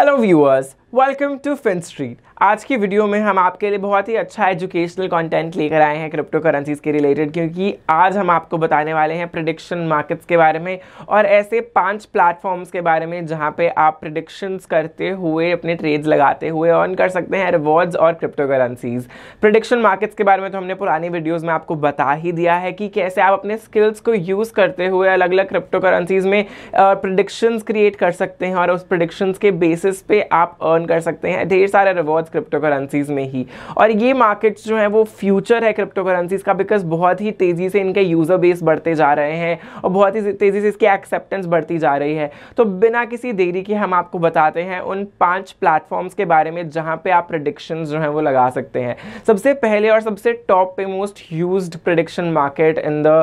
Hello viewers, welcome to Fin Street आज की video में हम आपके लिए बहुत ही अच्छा एजुकेशनल कंटेंट लेकर आए हैं क्रिप्टो करेंसीज़ के रिलेटेड क्योंकि आज हम आपको बताने वाले हैं प्रडिक्शन मार्केट्स के बारे में और ऐसे पांच प्लेटफॉर्म्स के बारे में जहां पे आप प्रडिक्शंस करते हुए अपने ट्रेड्स लगाते हुए अर्न कर सकते हैं रिवॉर्ड्स और क्रिप्टो करेंसीज़ प्रडिक्शन मार्केट्स के बारे में तो हमने पुरानी वीडियोज़ में आपको बता ही दिया है कि कैसे आप अपने स्किल्स को यूज़ करते हुए अलग अलग क्रिप्टो करेंसीज़ में प्रडिक्शंस क्रिएट कर सकते हैं और उस प्रडिक्शंस के बेसिस पे आप अर्न कर सकते हैं ढेर सारे रिवॉर्ड्स क्रिप्टो करेंसीज में ही और ये मार्केट्स जो है वो फ्यूचर है क्रिप्टो करेंसीज का बिकॉज बहुत ही तेज़ी से इनके यूज़र बेस बढ़ते जा रहे हैं और बहुत ही तेज़ी से इसकी एक्सेप्टेंस बढ़ती जा रही है तो बिना किसी देरी के हम आपको बताते हैं उन पांच प्लेटफॉर्म्स के बारे में जहां पर आप प्रडिक्शन जो है वो लगा सकते हैं सबसे पहले और सबसे टॉप पे most use prediction market in the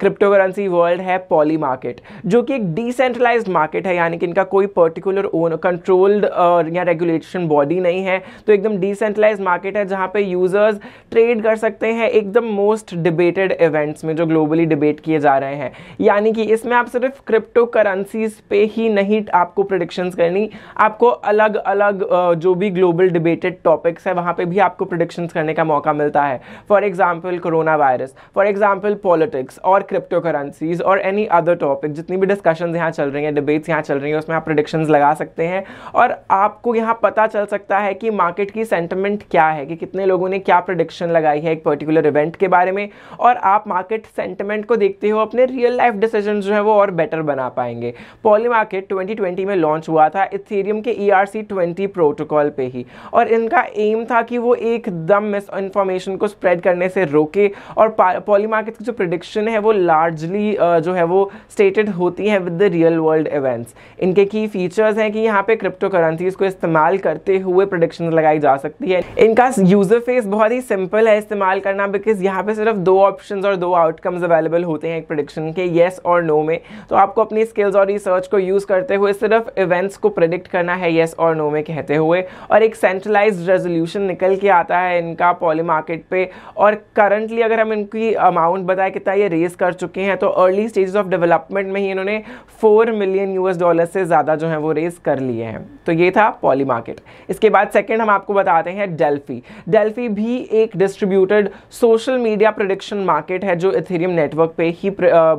crypto currency world है पॉली मार्केट जो कि एक डिसेंट्रलाइज मार्केट है यानी कि इनका कोई पर्टिकुलर ओन कंट्रोल्ड या रेगुलर रेगुलेशन बॉडी नहीं है तो एकदम डिसेंट्रलाइज मार्केट है जहाँ पे यूजर्स ट्रेड कर सकते हैं एकदम मोस्ट डिबेटेड इवेंट्स में जो ग्लोबली डिबेट किए जा रहे हैं यानी कि इसमें आप सिर्फ क्रिप्टो करेंसीज पे ही नहीं आपको प्रोडिक्शन करनी आपको अलग अलग जो भी ग्लोबल डिबेटेड टॉपिक्स है वहाँ पे भी आपको प्रोडिक्शन करने का मौका मिलता है for example corona virus for example politics और क्रिप्टो करेंसीज और एनी अदर टॉपिक जितनी भी डिस्कशन यहाँ चल रही हैं डिबेट्स यहाँ चल रही हैं उसमें आप प्रोडिक्शन लगा सकते हैं और आपको यहाँ यहाँ पता चल सकता है कि मार्केट की सेंटिमेंट क्या है कि कितने लोगों ने क्या प्रोडिक्शन लगाई है एक पर्टिकुलर इवेंट के बारे में और आप मार्केट सेंटिमेंट को देखते हो अपने रियल लाइफ डिसीजन जो है वो और बेटर बना पाएंगे पॉली मार्केट ट्वेंटी में लॉन्च हुआ था इथेरियम के ई आर प्रोटोकॉल पे ही और इनका एम था कि वो एकदम मिस इन्फॉर्मेशन को स्प्रेड करने से रोके और पॉली मार्केट की जो प्रोडिक्शन है वो लार्जली जो है वो स्टेटेड होती है with the real world events इनके की फीचर्स हैं कि यहाँ पे क्रिप्टो करेंसीज को इस्तेमाल इस्तेमाल करते हुए प्रोडिक्शन लगाई जा सकती है इनका यूजर फेस बहुत ही सिंपल है इस्तेमाल करना बिकॉज यहाँ पे सिर्फ दो ऑप्शन और दो आउटकम्स अवेलेबल होते हैं एक प्रोडिक्शन के येस और नो में तो आपको अपनी स्किल्स और रिसर्च को यूज़ करते हुए सिर्फ इवेंट्स को प्रिडिक्ट करना है येस और नो में कहते हुए और एक सेंट्रलाइज रेजोल्यूशन निकल के आता है इनका पॉली मार्केट पे और करंटली अगर हम इनकी अमाउंट बताए कितना ये रेस कर चुके हैं तो अर्ली स्टेज ऑफ डेवलपमेंट में ही इन्होंने फोर मिलियन यूएस डॉलर से ज़्यादा जो है वो रेस कर लिए हैं तो ये था पॉली मार्केट इसके बाद सेकेंड हम आपको बताते हैं डेल्फी डेल्फी भी एक distributed social media prediction market है जो इथेरियम नेटवर्क पे ही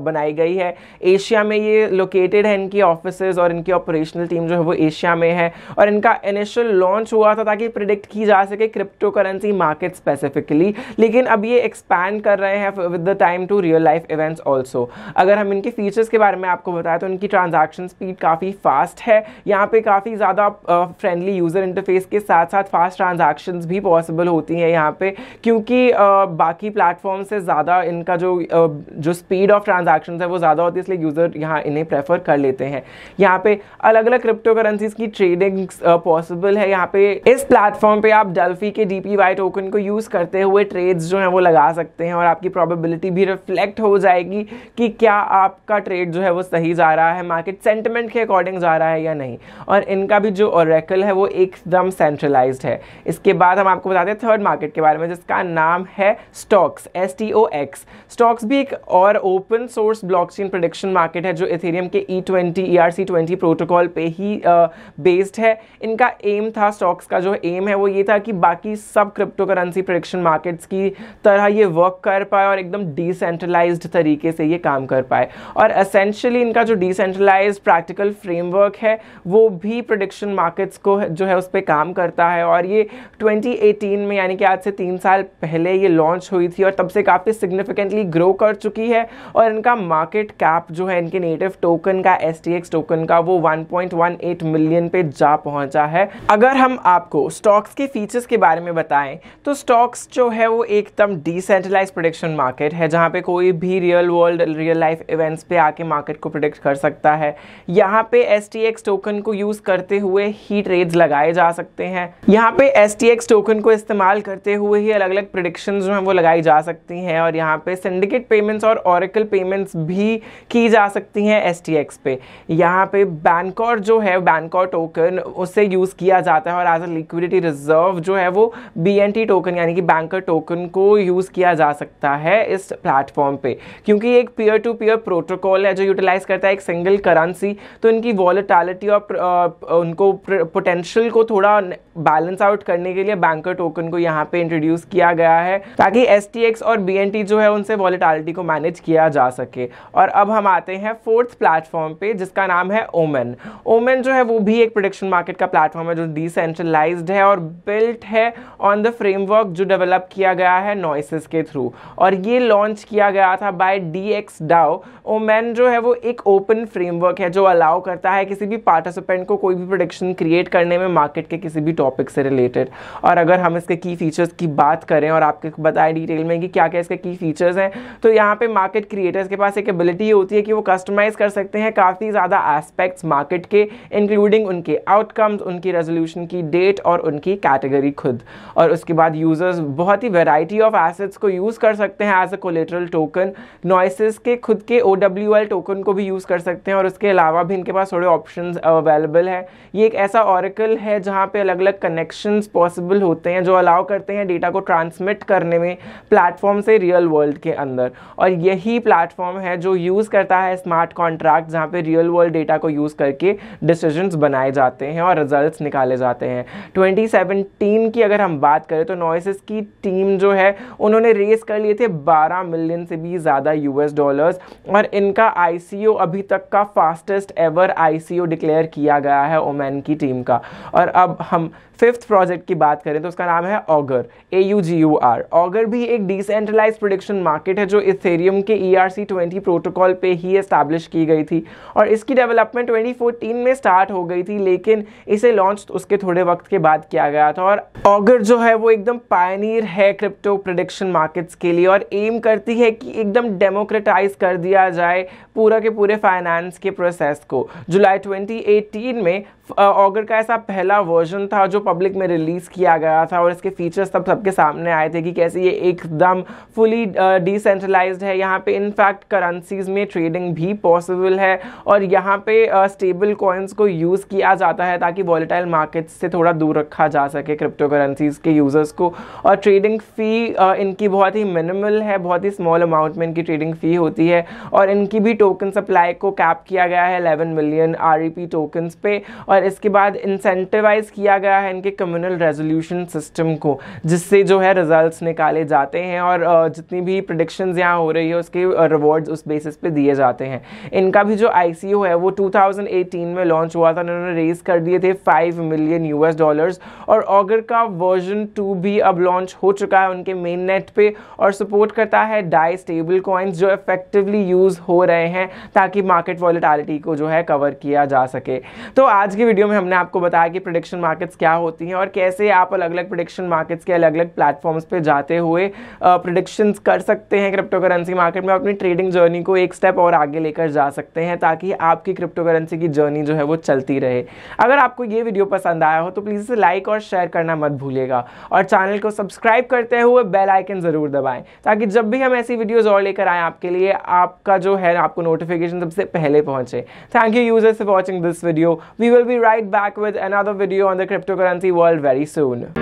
बनाई गई है एशिया में ये लोकेटेड है इनकी ऑफिस और इनकी ऑपरेशनल टीम जो है वो एशिया में है और इनका इनिशियल लॉन्च हुआ था ताकि प्रिडिक्ट की जा सके क्रिप्टो करेंसी मार्केट स्पेसिफिकली लेकिन अब ये एक्सपैंड कर रहे हैं with the time to real life events also अगर हम इनके फीचर्स के बारे में आपको बताएं तो इनकी ट्रांजेक्शन स्पीड काफ़ी फास्ट है यहाँ पे काफ़ी ज़्यादा फ्रेंडली फ्रेंडली यूज़र इंटरफेस के साथ साथ फास्ट ट्रांजेक्शन भी पॉसिबल होती हैं यहाँ पे क्योंकि बाकी प्लेटफॉर्म से ज़्यादा इनका जो जो स्पीड ऑफ ट्रांजेक्शन है वो ज़्यादा होती है इसलिए यूज़र यहाँ इन्हें प्रेफर कर लेते हैं यहाँ पे अलग अलग क्रिप्टो करेंसीज की ट्रेडिंग पॉसिबल है यहाँ पे इस प्लेटफॉर्म पे आप डेल्फी के डी टोकन को यूज़ करते हुए ट्रेड्स जो है वो लगा सकते हैं और आपकी प्रोबेबिलिटी भी रिफ्लेक्ट हो जाएगी कि क्या आपका ट्रेड जो है वो सही जा रहा है मार्केट सेंटिमेंट के अकॉर्डिंग जा रहा है या नहीं और इनका भी जो ओरेकल है है वो एकदम सेंट्रलाइज है इसके बाद हम आपको बताते हैं थर्ड मार्केट के बारे में जिसका नाम है Stox S T O X Stox भी एक और open source blockchain prediction market है जो इथेरियम के E twenty E R C twenty protocol पे ही बेस्ड है इनका एम था स्टॉक्स का जो एम है वो ये था कि बाकी सब क्रिप्टो करेंसी प्रोडिक्शन मार्केट्स की तरह ये वर्क कर पाए और एकदम डिसेंट्रलाइज तरीके से ये काम कर पाए और असेंशली इनका जो डिसेंट्रलाइज प्रैक्टिकल फ्रेमवर्क है वो भी प्रोडिक्शन मार्केट्स को जो है उस पर काम करता है और ये 2018 में यानी कि आज से तीन साल पहले ये लॉन्च हुई थी और तब से काफ़ी सिग्निफिकेंटली ग्रो कर चुकी है और इनका मार्केट कैप जो है इनके नेटिव टोकन का एस टोकन का वो 1.18 मिलियन पे जा पहुंचा है अगर हम आपको स्टॉक्स के फीचर्स के बारे में बताएं तो स्टॉक्स जो है वो एकदम डिसेंट्रलाइज प्रोडिक्शन मार्केट है जहाँ पे कोई भी real world real life events पे आके मार्केट को प्रोडिक्ट कर सकता है यहाँ पे एस टोकन को यूज़ करते हुए ही ट्रेड ट्रेड्स लगाए जा सकते हैं यहाँ पे एस टी एक्स टोकन को इस्तेमाल करते हुए ही अलग अलग प्रडिक्शन जो हैं वो लगाई जा सकती हैं और यहाँ पे सिंडिकेट पेमेंट्स और ऑरिकल पेमेंट्स भी की जा सकती हैं एस टी एक्स पे यहाँ पे बैंकॉर जो है बैंकॉर टोकन उसे यूज़ किया जाता है और एज अ लिक्विडिटी रिजर्व जो है वो बी एन टी टोकन यानी कि बैंकर टोकन को यूज़ किया जा सकता है इस प्लेटफॉर्म पे क्योंकि एक पीयर टू पीयर प्रोटोकॉल है जो यूटिलाइज करता है एक सिंगल करेंसी तो इनकी वॉलेटैलिटी और उनको पोटेंशियल पोटेंशियल को थोड़ा बैलेंस आउट करने के लिए बैंकर टोकन को यहाँ पे इंट्रोड्यूस किया गया है ताकि एस और बी जो है उनसे वॉलीटालिटी को मैनेज किया जा सके और अब हम आते हैं फोर्थ प्लेटफॉर्म पे जिसका नाम है ओमेन ओमेन जो है वो भी एक प्रोडक्शन मार्केट का प्लेटफॉर्म है जो डिसेंट्रलाइज है और बिल्ट है ऑन द फ्रेमवर्क जो डेवलप किया गया है नॉइसिस के थ्रू और ये लॉन्च किया गया था by D X DAO Omen जो है वो एक ओपन फ्रेमवर्क है जो अलाउ करता है किसी भी पार्टिसिपेंट को कोई भी प्रोडक्शन क्रिएट करने करने में मार्केट के किसी भी टॉपिक से रिलेटेड और अगर हम इसके की फीचर्स की बात करें और आपके बताएं डिटेल में कि क्या क्या इसके की फीचर्स हैं तो यहाँ पे मार्केट क्रिएटर्स के पास एक एबिलिटी होती है कि वो कस्टमाइज़ कर सकते हैं काफ़ी ज़्यादा एस्पेक्ट्स मार्केट के इंक्लूडिंग उनके आउटकम्स उनकी रेजोल्यूशन की डेट और उनकी कैटेगरी खुद और उसके बाद यूज़र्स बहुत ही वेराइटी ऑफ एसेट्स को यूज़ कर सकते हैं as a collateral token Gnosis के खुद के ओ टोकन को भी यूज़ कर सकते हैं और उसके अलावा भी इनके पास थोड़े ऑप्शन अवेलेबल है ये एक ऐसा और ऑरेकल है जहाँ पे अलग अलग कनेक्शंस पॉसिबल होते हैं जो अलाउ करते हैं डेटा को ट्रांसमिट करने में प्लेटफॉर्म से रियल वर्ल्ड के अंदर और यही प्लेटफॉर्म है जो यूज़ करता है स्मार्ट कॉन्ट्रैक्ट जहाँ पे रियल वर्ल्ड डेटा को यूज़ करके डिसीजंस बनाए जाते हैं और रिजल्ट्स निकाले जाते हैं सेवनटीन की अगर हम बात करें तो नॉइसिस की टीम जो है उन्होंने रेस कर लिए थे बारह मिलियन से भी ज़्यादा यूएस डॉलर्स और इनका आईसीओ अभी तक का फास्टेस्ट एवर ओ डिक्लेयर किया गया है ओमैन की टीम का और अब हम फिफ्थ प्रोजेक्ट की बात करें तो उसका नाम है Augur A U G U R Augur भी एक डिसेंट्रलाइज प्रोडिक्शन मार्केट है जो इथेरियम के E R C twenty protocol पे ही इस्टेब्लिश की गई थी और इसकी डेवलपमेंट ट्वेंटी फोर्टीन में स्टार्ट हो गई थी लेकिन इसे लॉन्च उसके थोड़े वक्त के बाद किया गया था और ऑगर जो है वो एकदम पायनियर है क्रिप्टो प्रोडिक्शन मार्केट्स के लिए और एम करती है कि एकदम डेमोक्रेटाइज कर दिया जाए पूरा के पूरे फाइनेंस के प्रोसेस को जुलाई 2018 में ऑगर का ऐसा पहला वर्जन था जो पब्लिक में रिलीज़ किया गया था और इसके फीचर्स तब सबके सामने आए थे कि कैसे ये एकदम फुली डिसेंट्रलाइज है यहाँ पे इनफैक्ट करेंसीज में ट्रेडिंग भी पॉसिबल है और यहाँ पे स्टेबल कॉइन्स को यूज़ किया जाता है ताकि वॉलीटाइल मार्केट से थोड़ा दूर रखा जा सके क्रिप्टो करेंसीज के यूज़र्स को और ट्रेडिंग फ़ी इनकी बहुत ही मिनिमल है बहुत ही स्मॉल अमाउंट में इनकी ट्रेडिंग फ़ी होती है और इनकी भी टोकन सप्लाई को कैप किया गया है 11 मिलियन आर टोकन्स पे और इसके बाद इंसेंटिवाइज किया गया है इनके कम्युनल रेजोल्यूशन सिस्टम को जिससे जो है रिजल्ट्स निकाले जाते हैं और जितनी भी प्रडिक्शन यहाँ हो रही है उसके रिवॉर्ड्स उस बेसिस पे दिए जाते हैं इनका भी जो आई है वो 2018 में लॉन्च हुआ था इन्होंने रेज कर दिए थे 5 मिलियन यूएस डॉलर्स और ऑगर का वर्जन टू भी अब लॉन्च हो चुका है उनके मेन नेट पे और सपोर्ट करता है डाई स्टेबल कॉइन्स जो इफेक्टिवली यूज़ हो रहे हैं ताकि मार्केट वॉलिटालिटी को जो है कवर किया जा सके तो आज के की वीडियो में हमने आपको बताया कि प्रोडिक्शन मार्केट्स क्या होती हैं और कैसे आप अलग अलग प्रोडिक्शन मार्केट्स के अलग अलग प्लेटफॉर्म्स पे जाते हुए प्रोडिक्शंस कर सकते हैं क्रिप्टो करेंसी मार्केट में अपनी ट्रेडिंग जर्नी को एक स्टेप और आगे लेकर जा सकते हैं ताकि आपकी क्रिप्टो करेंसी की जर्नी जो है वो चलती रहे अगर आपको ये वीडियो पसंद आया हो तो प्लीज़ इसे लाइक और शेयर करना मत भूलेगा और चैनल को सब्सक्राइब करते हुए बेल आइकन ज़रूर दबाएं ताकि जब भी हम ऐसी वीडियोज़ और लेकर आएँ आपके लिए आपका जो है आपको नोटिफिकेशन सबसे पहले पहुँचे thank you users for watching this video we will be be right back with another video on the cryptocurrency world very soon.